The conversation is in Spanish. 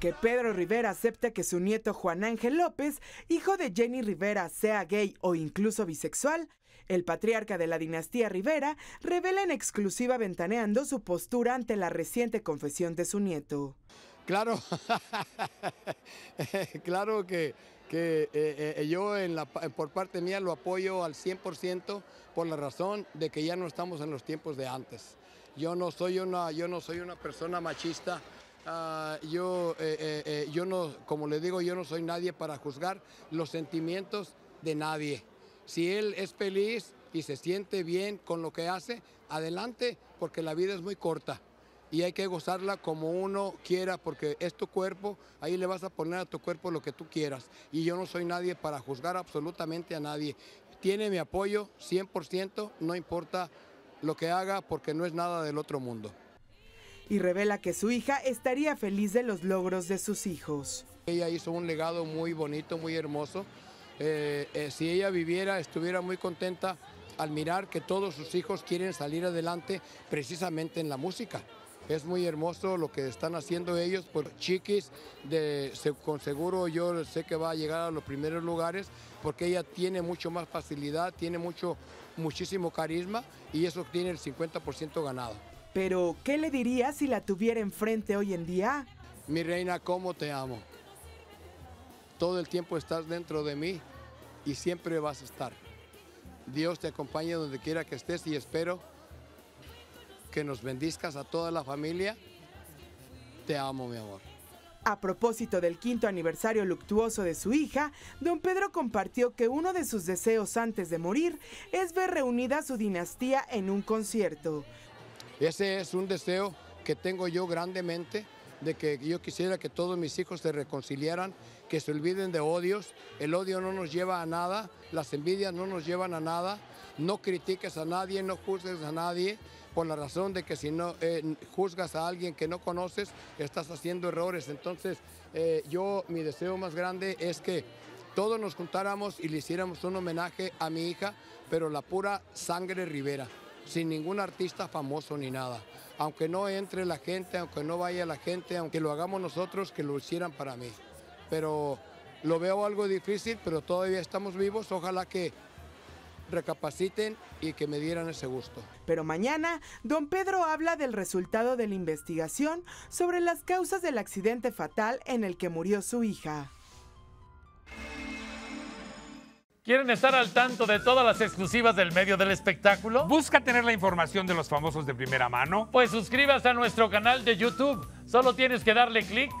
Que Pedro Rivera acepte que su nieto Juan Ángel López, hijo de Jenny Rivera, sea gay o incluso bisexual, el patriarca de la dinastía Rivera revela en exclusiva ventaneando su postura ante la reciente confesión de su nieto. Claro, claro que, eh, eh, yo en la, por parte mía lo apoyo al 100% por la razón de que ya no estamos en los tiempos de antes. Yo no soy una, yo no soy una persona machista, Ah, yo, eh, eh, eh, yo no, como le digo, yo no soy nadie para juzgar los sentimientos de nadie. Si él es feliz y se siente bien con lo que hace, adelante, porque la vida es muy corta y hay que gozarla como uno quiera, porque es tu cuerpo, ahí le vas a poner a tu cuerpo lo que tú quieras. Y yo no soy nadie para juzgar absolutamente a nadie. Tiene mi apoyo 100%, no importa lo que haga, porque no es nada del otro mundo y revela que su hija estaría feliz de los logros de sus hijos. Ella hizo un legado muy bonito, muy hermoso. Eh, eh, si ella viviera, estuviera muy contenta al mirar que todos sus hijos quieren salir adelante precisamente en la música. Es muy hermoso lo que están haciendo ellos por Chiquis, de, con seguro yo sé que va a llegar a los primeros lugares porque ella tiene mucho más facilidad, tiene mucho, muchísimo carisma y eso tiene el 50% ganado. Pero, ¿qué le diría si la tuviera enfrente hoy en día? Mi reina, ¿cómo te amo? Todo el tiempo estás dentro de mí y siempre vas a estar. Dios te acompañe donde quiera que estés y espero que nos bendizcas a toda la familia. Te amo, mi amor. A propósito del quinto aniversario luctuoso de su hija, don Pedro compartió que uno de sus deseos antes de morir es ver reunida su dinastía en un concierto. Ese es un deseo que tengo yo grandemente, de que yo quisiera que todos mis hijos se reconciliaran, que se olviden de odios. El odio no nos lleva a nada, las envidias no nos llevan a nada. No critiques a nadie, no juzgues a nadie, por la razón de que si no eh, juzgas a alguien que no conoces, estás haciendo errores. Entonces, eh, yo mi deseo más grande es que todos nos juntáramos y le hiciéramos un homenaje a mi hija, pero la pura sangre Rivera sin ningún artista famoso ni nada. Aunque no entre la gente, aunque no vaya la gente, aunque lo hagamos nosotros, que lo hicieran para mí. Pero lo veo algo difícil, pero todavía estamos vivos. Ojalá que recapaciten y que me dieran ese gusto. Pero mañana, don Pedro habla del resultado de la investigación sobre las causas del accidente fatal en el que murió su hija. ¿Quieren estar al tanto de todas las exclusivas del medio del espectáculo? ¿Busca tener la información de los famosos de primera mano? Pues suscríbase a nuestro canal de YouTube. Solo tienes que darle clic